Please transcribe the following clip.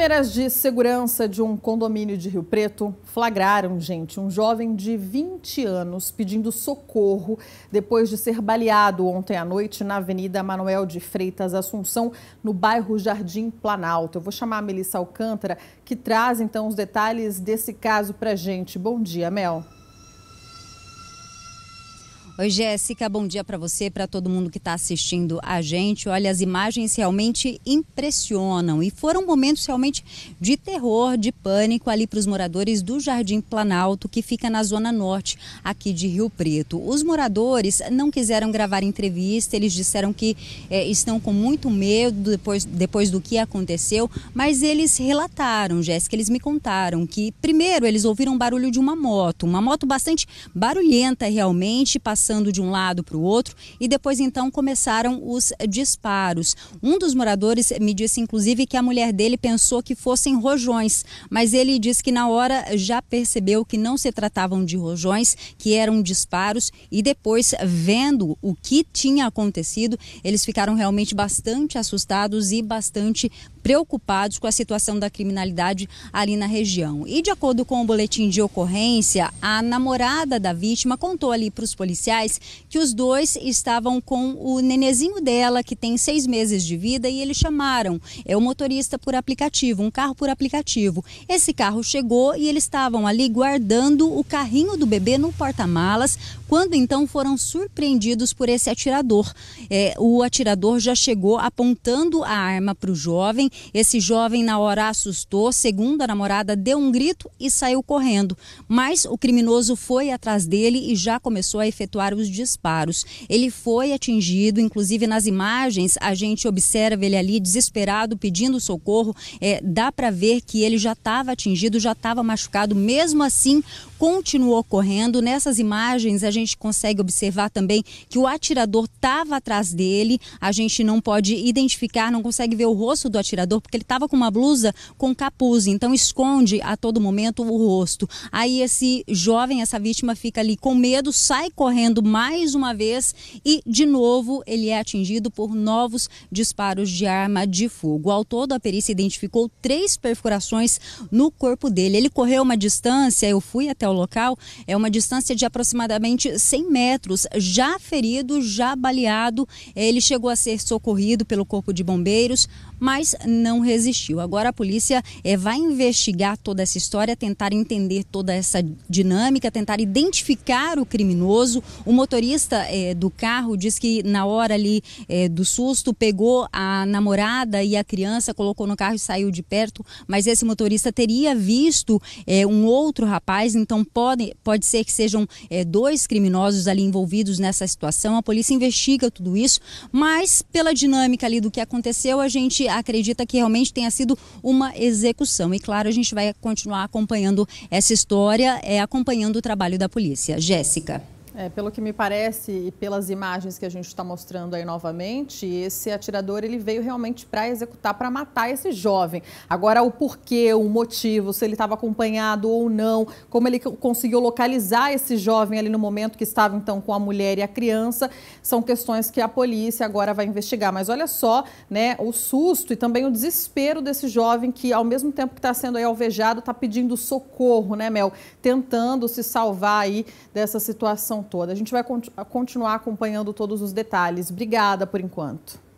Câmeras de segurança de um condomínio de Rio Preto flagraram, gente, um jovem de 20 anos pedindo socorro depois de ser baleado ontem à noite na Avenida Manuel de Freitas Assunção, no bairro Jardim Planalto. Eu vou chamar a Melissa Alcântara, que traz então os detalhes desse caso pra gente. Bom dia, Mel. Oi, Jéssica, bom dia para você, para todo mundo que está assistindo a gente. Olha, as imagens realmente impressionam e foram momentos realmente de terror, de pânico ali para os moradores do Jardim Planalto, que fica na zona norte aqui de Rio Preto. Os moradores não quiseram gravar entrevista, eles disseram que é, estão com muito medo depois, depois do que aconteceu, mas eles relataram, Jéssica, eles me contaram que primeiro eles ouviram barulho de uma moto, uma moto bastante barulhenta realmente, passando passando de um lado para o outro e depois então começaram os disparos. Um dos moradores me disse inclusive que a mulher dele pensou que fossem rojões, mas ele disse que na hora já percebeu que não se tratavam de rojões, que eram disparos e depois vendo o que tinha acontecido, eles ficaram realmente bastante assustados e bastante preocupados com a situação da criminalidade ali na região. E de acordo com o boletim de ocorrência, a namorada da vítima contou ali para os policiais que os dois estavam com o nenezinho dela, que tem seis meses de vida, e eles chamaram é o motorista por aplicativo, um carro por aplicativo. Esse carro chegou e eles estavam ali guardando o carrinho do bebê no porta-malas, quando então foram surpreendidos por esse atirador. É, o atirador já chegou apontando a arma para o jovem esse jovem, na hora, assustou. Segundo a namorada, deu um grito e saiu correndo. Mas o criminoso foi atrás dele e já começou a efetuar os disparos. Ele foi atingido, inclusive nas imagens, a gente observa ele ali desesperado, pedindo socorro. É, dá para ver que ele já estava atingido, já estava machucado. Mesmo assim, continuou ocorrendo. Nessas imagens, a gente consegue observar também que o atirador estava atrás dele. A gente não pode identificar, não consegue ver o rosto do atirador, porque ele estava com uma blusa com capuz, então esconde a todo momento o rosto. Aí esse jovem, essa vítima, fica ali com medo, sai correndo mais uma vez e, de novo, ele é atingido por novos disparos de arma de fogo. Ao todo, a perícia identificou três perfurações no corpo dele. Ele correu uma distância, eu fui até ao local é uma distância de aproximadamente 100 metros. Já ferido, já baleado, ele chegou a ser socorrido pelo Corpo de Bombeiros, mas não resistiu. Agora a polícia é, vai investigar toda essa história, tentar entender toda essa dinâmica, tentar identificar o criminoso. O motorista é, do carro diz que na hora ali é, do susto pegou a namorada e a criança, colocou no carro e saiu de perto, mas esse motorista teria visto um outro rapaz, então então pode, pode ser que sejam é, dois criminosos ali envolvidos nessa situação. A polícia investiga tudo isso, mas pela dinâmica ali do que aconteceu, a gente acredita que realmente tenha sido uma execução. E claro, a gente vai continuar acompanhando essa história, é, acompanhando o trabalho da polícia. Jéssica. É, pelo que me parece e pelas imagens que a gente está mostrando aí novamente, esse atirador ele veio realmente para executar, para matar esse jovem. Agora, o porquê, o motivo, se ele estava acompanhado ou não, como ele conseguiu localizar esse jovem ali no momento que estava então com a mulher e a criança, são questões que a polícia agora vai investigar. Mas olha só, né, o susto e também o desespero desse jovem que, ao mesmo tempo que está sendo aí alvejado, está pedindo socorro, né, Mel? Tentando se salvar aí dessa situação situação toda. A gente vai continuar acompanhando todos os detalhes. Obrigada por enquanto.